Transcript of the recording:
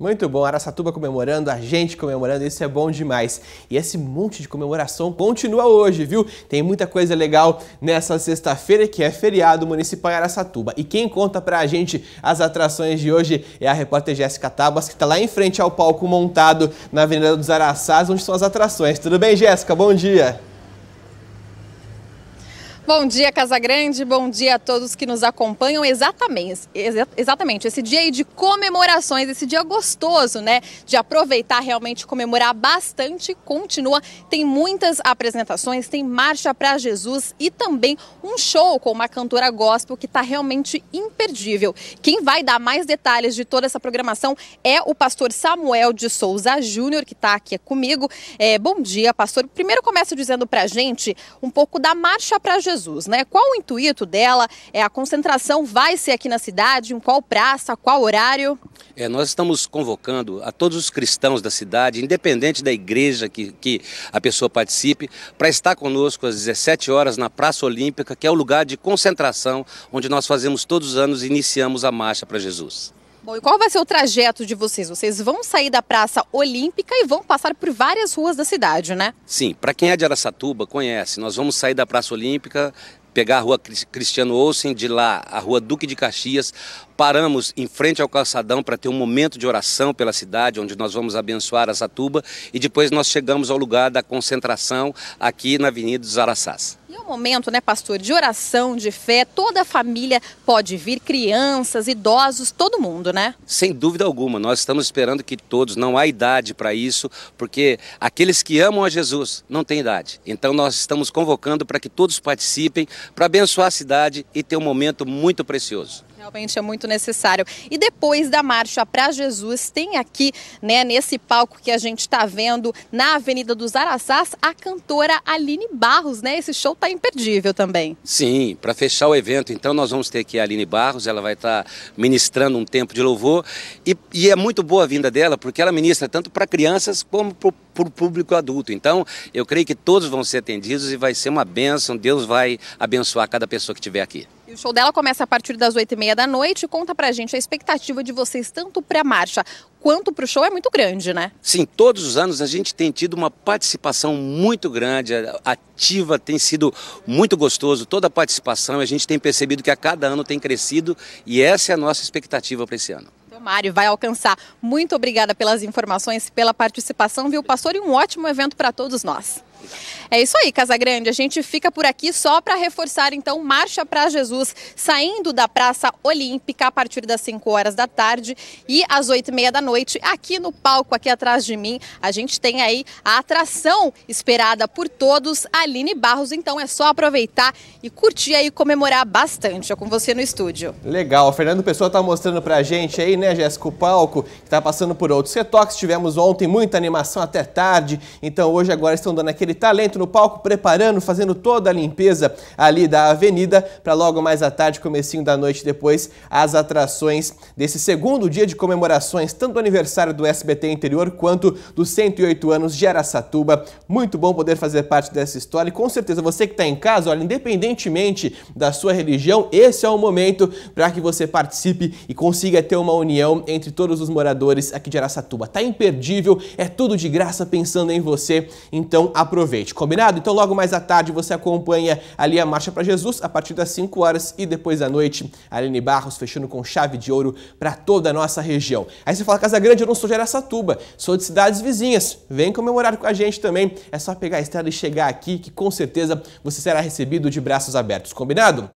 Muito bom, Aracatuba comemorando, a gente comemorando, isso é bom demais. E esse monte de comemoração continua hoje, viu? Tem muita coisa legal nessa sexta-feira que é feriado municipal em Aracatuba. E quem conta pra gente as atrações de hoje é a repórter Jéssica Tabas, que tá lá em frente ao palco montado na Avenida dos Araçás, onde são as atrações. Tudo bem, Jéssica? Bom dia! Bom dia, Casa Grande, Bom dia a todos que nos acompanham. Exatamente, exatamente. Esse dia aí de comemorações, esse dia gostoso, né? De aproveitar realmente comemorar bastante. Continua. Tem muitas apresentações, tem marcha para Jesus e também um show com uma cantora gospel que está realmente imperdível. Quem vai dar mais detalhes de toda essa programação é o pastor Samuel de Souza Júnior, que está aqui comigo. É, bom dia, pastor. Primeiro começa dizendo para gente um pouco da marcha para Jesus Jesus, né? Qual o intuito dela? É, a concentração vai ser aqui na cidade? Em qual praça? Qual horário? É, nós estamos convocando a todos os cristãos da cidade, independente da igreja que, que a pessoa participe, para estar conosco às 17 horas na Praça Olímpica, que é o lugar de concentração onde nós fazemos todos os anos e iniciamos a marcha para Jesus. Bom, e qual vai ser o trajeto de vocês? Vocês vão sair da Praça Olímpica e vão passar por várias ruas da cidade, né? Sim, para quem é de Araçatuba, conhece. Nós vamos sair da Praça Olímpica, pegar a rua Cristiano Olsen, de lá a rua Duque de Caxias, paramos em frente ao calçadão para ter um momento de oração pela cidade, onde nós vamos abençoar Araçatuba e depois nós chegamos ao lugar da concentração aqui na Avenida dos Araçás momento, né, pastor, de oração, de fé, toda a família pode vir, crianças, idosos, todo mundo, né? Sem dúvida alguma, nós estamos esperando que todos, não há idade para isso, porque aqueles que amam a Jesus não têm idade. Então nós estamos convocando para que todos participem, para abençoar a cidade e ter um momento muito precioso. Realmente é muito necessário. E depois da marcha para Jesus, tem aqui, né, nesse palco que a gente está vendo, na Avenida dos Araçás, a cantora Aline Barros, né? Esse show tá imperdível também. Sim, para fechar o evento, então nós vamos ter aqui a Aline Barros, ela vai estar tá ministrando um tempo de louvor e, e é muito boa a vinda dela, porque ela ministra tanto para crianças como para o público adulto. Então, eu creio que todos vão ser atendidos e vai ser uma bênção. Deus vai abençoar cada pessoa que estiver aqui. E o show dela começa a partir das 8h30 da noite. Conta pra gente a expectativa de vocês, tanto pra marcha quanto para o show é muito grande, né? Sim, todos os anos a gente tem tido uma participação muito grande, ativa, tem sido muito gostoso toda a participação. A gente tem percebido que a cada ano tem crescido e essa é a nossa expectativa para esse ano. Então, Mário, vai alcançar. Muito obrigada pelas informações, pela participação, viu, pastor? E um ótimo evento para todos nós. É isso aí, Casa Grande. A gente fica por aqui só para reforçar, então, Marcha para Jesus, saindo da Praça Olímpica a partir das 5 horas da tarde e às 8 e meia da noite, aqui no palco, aqui atrás de mim, a gente tem aí a atração esperada por todos, Aline Barros. Então é só aproveitar e curtir aí, comemorar bastante. É com você no estúdio. Legal. O Fernando Pessoa tá mostrando pra gente aí, né, Jéssica, o palco que tá passando por outros retoques. Tivemos ontem muita animação até tarde, então hoje agora estão dando aquele talento tá no palco, preparando, fazendo toda a limpeza ali da avenida, para logo mais à tarde, comecinho da noite depois, as atrações desse segundo dia de comemorações, tanto do aniversário do SBT Interior quanto dos 108 anos de Aracatuba. Muito bom poder fazer parte dessa história e com certeza você que está em casa, olha, independentemente da sua religião, esse é o momento para que você participe e consiga ter uma união entre todos os moradores aqui de Aracatuba. Tá imperdível, é tudo de graça pensando em você, então aproveite aproveite, combinado? Então logo mais à tarde você acompanha ali a Marcha para Jesus a partir das 5 horas e depois da noite Aline Barros fechando com chave de ouro para toda a nossa região. Aí você fala, Casa Grande, eu não sou de Aracatuba, sou de cidades vizinhas, vem comemorar com a gente também, é só pegar a estrada e chegar aqui que com certeza você será recebido de braços abertos, combinado?